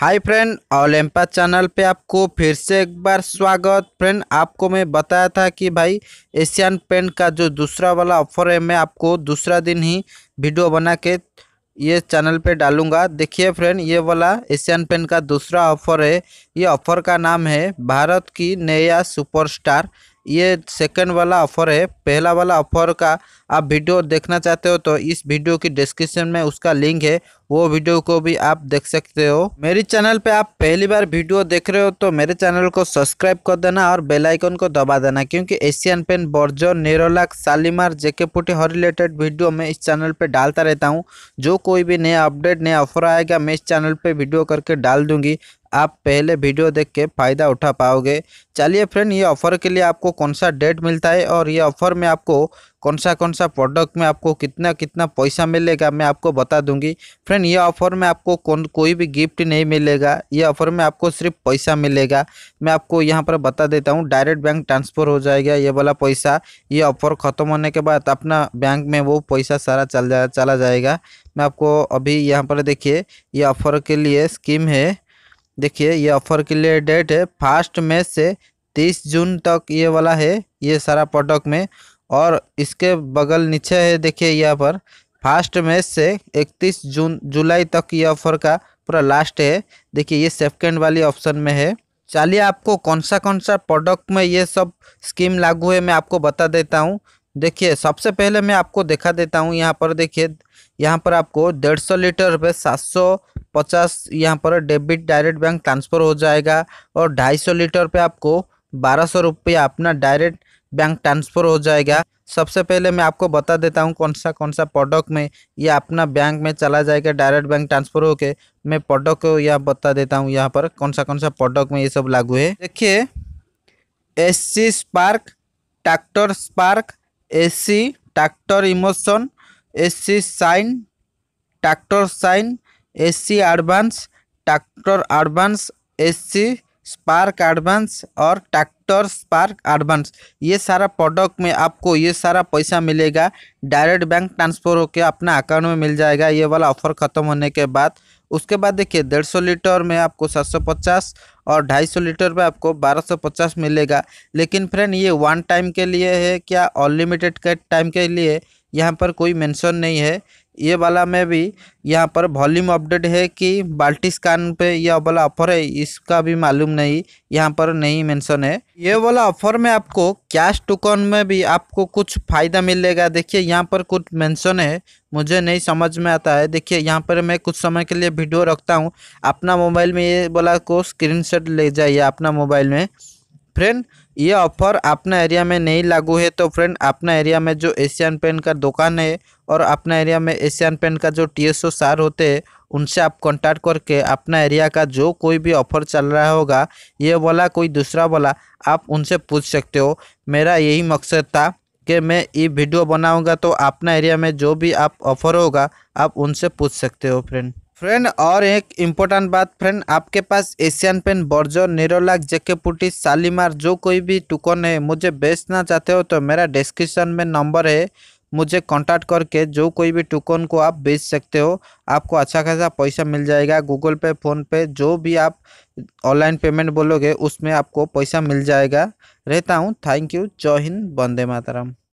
hi friend ओलंपा channel पे आपको फिर से एक बार स्वागत फ्रेंड आपको मैं बताया था कि भाई एशियन पेंट का जो दूसरा वाला ऑफर है मैं आपको दूसरा दिन ही वीडियो बना के ये चैनल पे डालूंगा देखिए फ्रेंड ये वाला एशियन पेंट का दूसरा ऑफर है ये ऑफर का नाम है भारत की नया सुपरस्टार ये सेकंड वाला ऑफर है पहला वाला ऑफर का आप वीडियो देखना चाहते हो तो इस वीडियो की डिस्क्रिप्शन में उसका लिंक है वो वीडियो को भी आप देख सकते हो मेरे चैनल पे आप पहली बार वीडियो देख रहे हो तो मेरे चैनल को सब्सक्राइब कर देना और बेल आइकन को दबा देना क्योंकि Asian paints Berger Nerolac Shalimar JK putty हर रिलेटेड वीडियो मैं इस चैनल पे डालता रहता हूँ जो कोई भी नया अपडेट नया ऑफर आएगा मैं इस चैनल पर वीडियो करके डाल दूंगी आप पहले वीडियो देख के फ़ायदा उठा पाओगे चलिए फ्रेंड ये ऑफ़र के लिए आपको कौन सा डेट मिलता है और ये ऑफ़र में आपको कौन सा कौन सा प्रोडक्ट में आपको कितना कितना पैसा मिलेगा मैं आपको बता दूंगी फ्रेंड ये ऑफ़र में आपको कौन कोई भी गिफ्ट नहीं मिलेगा ये ऑफ़र में आपको सिर्फ पैसा मिलेगा मैं आपको यहाँ पर बता देता हूँ डायरेक्ट बैंक ट्रांसफ़र हो जाएगा ये वाला पैसा ये ऑफ़र ख़त्म होने के बाद अपना बैंक में वो पैसा सारा चल जा चला जाएगा मैं आपको अभी यहाँ पर देखिए ये ऑफ़र के लिए स्कीम है देखिए ये ऑफर के लिए डेट है फास्ट मे से तीस जून तक ये वाला है ये सारा प्रोडक्ट में और इसके बगल नीचे है देखिए यहाँ पर फास्ट मे से 31 जून जुलाई तक ये ऑफर का पूरा लास्ट है देखिए ये सेकेंड वाली ऑप्शन में है चलिए आपको कौन सा कौन सा प्रोडक्ट में ये सब स्कीम लागू है मैं आपको बता देता हूँ देखिए सबसे पहले मैं आपको दिखा देता हूँ यहाँ पर देखिए यहाँ पर आपको डेढ़ सौ लीटर पे सात सौ पचास यहाँ पर डेबिट डायरेक्ट बैंक ट्रांसफ़र हो जाएगा और ढाई सौ लीटर पे आपको बारह सौ रुपया अपना डायरेक्ट बैंक ट्रांसफ़र हो जाएगा सबसे पहले मैं आपको बता देता हूँ कौन सा कौन सा प्रोडक्ट में या अपना बैंक में चला जाएगा डायरेक्ट बैंक ट्रांसफ़र होके मैं प्रोडक्ट को यहाँ बता देता हूँ यहाँ पर कौन सा कौन सा प्रोडक्ट में ये सब लागू है देखिए ace C spark tractor spark ace C tractor emulsion ace C shine tractor shine C advance tractor advance C spark advance और ट्रैक्टर स्पार्क एडवांस ये सारा प्रोडक्ट में आपको ये सारा पैसा मिलेगा डायरेक्ट बैंक ट्रांसफ़र होकर अपना अकाउंट में मिल जाएगा ये वाला ऑफर ख़त्म होने के बाद उसके बाद देखिए डेढ़ सौ लीटर में आपको सात सौ पचास और ढाई सौ लीटर में आपको बारह सौ पचास मिलेगा लेकिन फ्रेंड ये वन टाइम के लिए है क्या अनलिमिटेड के टाइम के लिए यहाँ पर कोई मेंशन नहीं है ये वाला में भी यहाँ पर वॉल्यूम अपडेट है कि बाल्टी स्कान पे यह वाला ऑफर है इसका भी मालूम नहीं यहाँ पर नहीं मेंशन है ये वाला ऑफर में आपको कैश टोकन में भी आपको कुछ फ़ायदा मिलेगा देखिए यहाँ पर कुछ मेंशन है मुझे नहीं समझ में आता है देखिए यहाँ पर मैं कुछ समय के लिए वीडियो रखता हूँ अपना मोबाइल में ये वाला को स्क्रीन ले जाइए अपना मोबाइल में फ्रेंड ये ऑफ़र अपना एरिया में नहीं लागू है तो फ्रेंड अपना एरिया में जो एशियन पेंट का दुकान है और अपना एरिया में एशियन पेंट का जो टी एस सार होते हैं उनसे आप कांटेक्ट करके अपना एरिया का जो कोई भी ऑफ़र चल रहा होगा ये वाला कोई दूसरा वाला आप उनसे पूछ सकते हो मेरा यही मकसद था कि मैं ये वीडियो बनाऊँगा तो अपना एरिया में जो भी आप ऑफ़र होगा आप उनसे पूछ सकते हो फ्रेंड फ्रेंड और एक इम्पोर्टेंट बात फ्रेंड आपके पास Asian paints Berger Nerolac JK putty Shalimar जो कोई भी टुकन है मुझे बेचना चाहते हो तो मेरा डिस्क्रिप्शन में नंबर है मुझे कांटेक्ट करके जो कोई भी टोकन को आप बेच सकते हो आपको अच्छा खासा पैसा मिल जाएगा गूगल पे फ़ोनपे जो भी आप ऑनलाइन पेमेंट बोलोगे उसमें आपको पैसा मिल जाएगा रहता हूँ थैंक यू जय हिंद वंदे मातरम